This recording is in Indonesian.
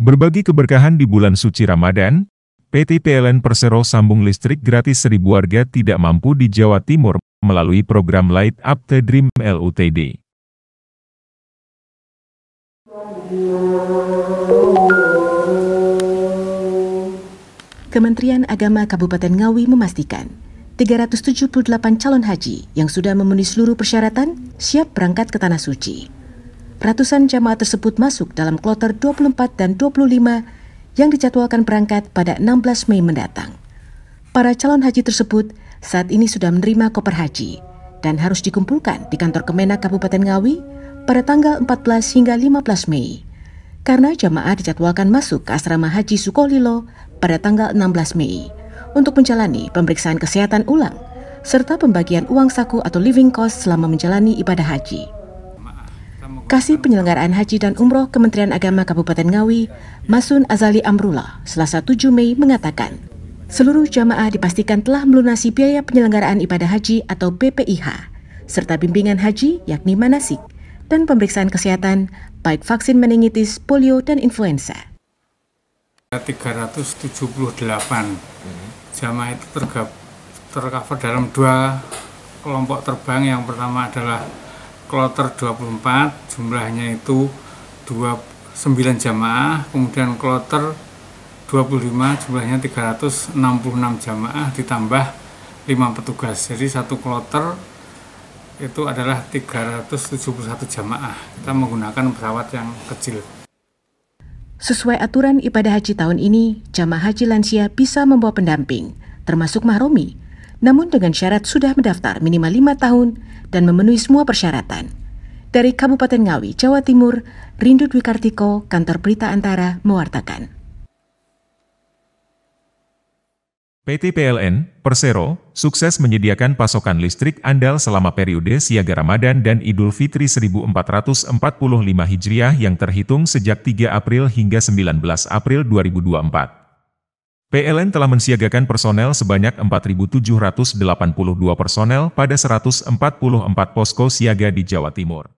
Berbagi keberkahan di bulan suci Ramadan, PT PLN Persero sambung listrik gratis seribu warga tidak mampu di Jawa Timur melalui program Light Up the Dream LUTD. Kementerian Agama Kabupaten Ngawi memastikan 378 calon haji yang sudah memenuhi seluruh persyaratan siap berangkat ke Tanah Suci ratusan jamaah tersebut masuk dalam kloter 24 dan 25 yang dijadwalkan berangkat pada 16 Mei mendatang. Para calon haji tersebut saat ini sudah menerima koper haji dan harus dikumpulkan di kantor Kemenak Kabupaten Ngawi pada tanggal 14 hingga 15 Mei. Karena jamaah dijadwalkan masuk ke asrama haji Sukolilo pada tanggal 16 Mei untuk menjalani pemeriksaan kesehatan ulang serta pembagian uang saku atau living cost selama menjalani ibadah haji. Kasih Penyelenggaraan Haji dan Umroh Kementerian Agama Kabupaten Ngawi, Masun Azali Amrullah, selasa 7 Mei mengatakan, seluruh jamaah dipastikan telah melunasi biaya penyelenggaraan ibadah haji atau BPIH, serta bimbingan haji yakni manasik, dan pemeriksaan kesehatan baik vaksin meningitis, polio, dan influenza. 378 jamaah itu tercover dalam dua kelompok terbang. Yang pertama adalah kloter 24 jumlahnya itu 29 jamaah, kemudian kloter 25 jumlahnya 366 jamaah ditambah 5 petugas. Jadi satu kloter itu adalah 371 jamaah. Kita menggunakan pesawat yang kecil. Sesuai aturan ibadah haji tahun ini, jamaah haji lansia bisa membawa pendamping, termasuk mahromi, namun dengan syarat sudah mendaftar minimal lima tahun dan memenuhi semua persyaratan. Dari Kabupaten Ngawi, Jawa Timur, Rindu Dwi Kartiko, Kantor Berita Antara, mewartakan. PT PLN, Persero, sukses menyediakan pasokan listrik andal selama periode siaga Ramadan dan Idul Fitri 1445 Hijriah yang terhitung sejak 3 April hingga 19 April 2024. PLN telah mensiagakan personel sebanyak 4.782 personel pada 144 posko siaga di Jawa Timur.